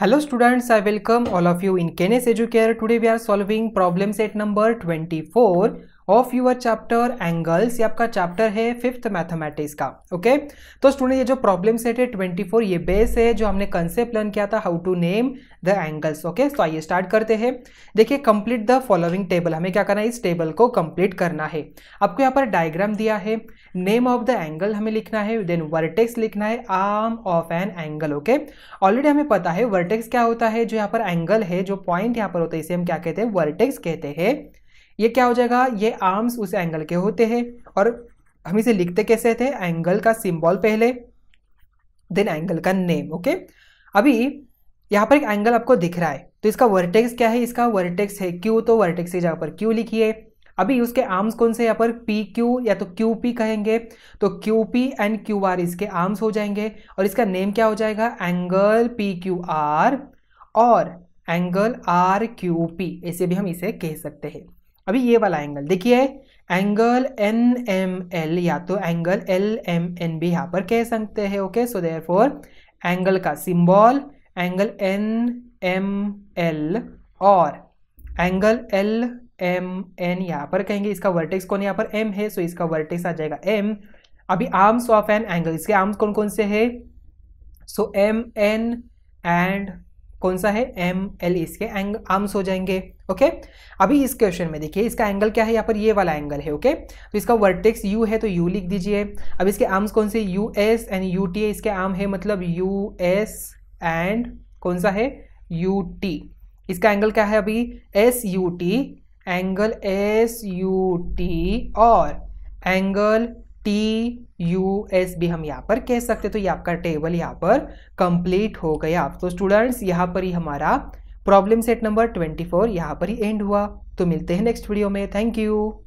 Hello students, I welcome all of you in Kenneth Educare. Today we are solving problem set number 24 of your chapter angles ये आपका चैप्टर है fifth mathematics का okay तो student ये जो problem set है ट्वेंटी फोर ये बेस है जो हमने कंसेप्ट लर्न किया था how to name the angles okay तो आइए स्टार्ट करते हैं देखिए कंप्लीट द फॉलोइंग टेबल हमें क्या करना है इस टेबल को कंप्लीट करना है आपको यहाँ पर डायग्राम दिया है नेम ऑफ द एंगल हमें लिखना है देन वर्टेक्स लिखना है arm of an angle okay already हमें पता है वर्टेक्स क्या होता है जो यहाँ पर एंगल है जो पॉइंट यहाँ पर होता है इसे हम क्या कहते हैं वर्टेक्स कहते हैं ये क्या हो जाएगा ये आर्म्स उस एंगल के होते हैं और हम इसे लिखते कैसे थे एंगल का सिंबल पहले देन एंगल का नेम ओके अभी यहाँ पर एक एंगल आपको दिख रहा है तो इसका वर्टेक्स क्या है इसका वर्टेक्स है क्यू तो वर्टेक्स की जगह पर क्यू लिखिए अभी उसके आर्म्स कौन से यहाँ पर पी क्यू या तो क्यू पी कहेंगे तो Q P and Q R इसके आर्म्स हो जाएंगे और इसका नेम क्या हो जाएगा एंगल पी क्यू आर और एंगल आर क्यू पी ऐसे भी हम इसे कह सकते हैं अभी ये वाला एंगल देखिए एंगल एन एम एल या तो एंगल एल एम एन भी यहाँ पर कह सकते हैं okay so therefore angle का symbol angle N M L और एंगल एल एम एन यहाँ पर कहेंगे इसका वर्टेक्स कौन यहाँ पर एम है सो इसका वर्टेक्स आ जाएगा एम अभी आर्म्स ऑफ एन एंगल इसके आर्म्स कौन कौन से है सो एम एन एंड कौन सा है एम एल इसके एंग आर्म्स हो जाएंगे ओके अभी इस क्वेश्चन में देखिए इसका एंगल क्या है यहाँ पर ये वाला एंगल है ओके तो इसका वर्टेक्स यू है तो यू लिख दीजिए अब इसके आर्म्स कौन से U S and U T इसके आर्म है मतलब यू एस एंड कौन सा है यू टी इसका एंगल क्या है अभी S U T angle S U T और एंगल टी यू एस भी हम यहाँ पर कह सकते तो ये आपका टेबल यहाँ पर कंप्लीट हो गया तो स्टूडेंट्स यहाँ पर ही हमारा प्रॉब्लम सेट नंबर 24 यहाँ पर ही एंड हुआ तो मिलते हैं नेक्स्ट वीडियो में थैंक यू